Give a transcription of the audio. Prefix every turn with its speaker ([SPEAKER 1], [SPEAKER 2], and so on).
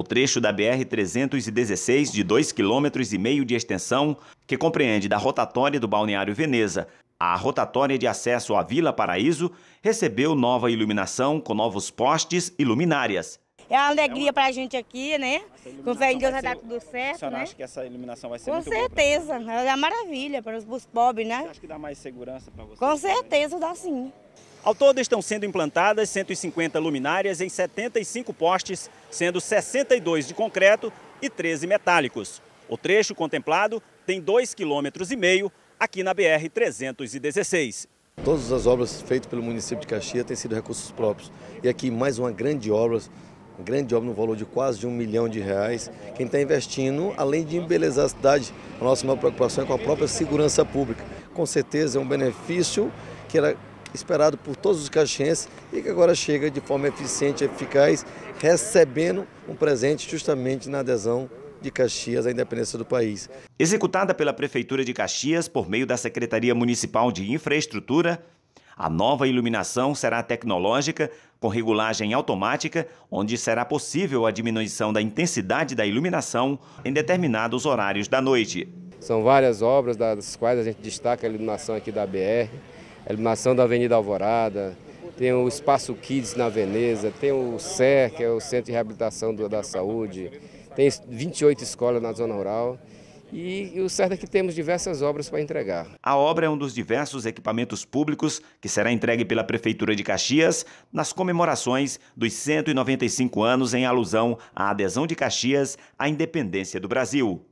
[SPEAKER 1] O trecho da BR-316, de 2,5 km de extensão, que compreende da rotatória do Balneário Veneza à rotatória de acesso à Vila Paraíso, recebeu nova iluminação com novos postes e luminárias. É uma alegria para a gente aqui, né? Com fé em Deus vai, dar tá tudo certo. A senhora né? acha que essa iluminação vai ser Com certeza, boa, é uma maravilha para os, para os pobres, né? Você acha que dá mais segurança para vocês? Com certeza, também? dá sim. Ao todo estão sendo implantadas 150 luminárias em 75 postes, sendo 62 de concreto e 13 metálicos. O trecho contemplado tem 2,5 km aqui na BR 316. Todas as obras feitas pelo município
[SPEAKER 2] de Caxias têm sido recursos próprios. E aqui mais uma grande obra, uma grande obra no valor de quase de um milhão de reais. Quem está investindo, além de embelezar a cidade, a nossa maior preocupação é com a própria segurança pública. Com certeza é um benefício que era esperado por todos os caxienses e que agora chega de forma eficiente e eficaz, recebendo um
[SPEAKER 1] presente justamente na adesão de Caxias à independência do país. Executada pela Prefeitura de Caxias por meio da Secretaria Municipal de Infraestrutura, a nova iluminação será tecnológica, com regulagem automática, onde será possível a diminuição da intensidade da iluminação em determinados horários da noite.
[SPEAKER 3] São várias obras das quais a gente destaca a iluminação aqui da BR, a iluminação da Avenida Alvorada, tem o Espaço Kids na Veneza, tem o Ser, que é o Centro de Reabilitação da Saúde, tem 28 escolas na zona rural. E, e o certo é que temos diversas obras para entregar.
[SPEAKER 1] A obra é um dos diversos equipamentos públicos que será entregue pela Prefeitura de Caxias nas comemorações dos 195 anos em alusão à adesão de Caxias à independência do Brasil.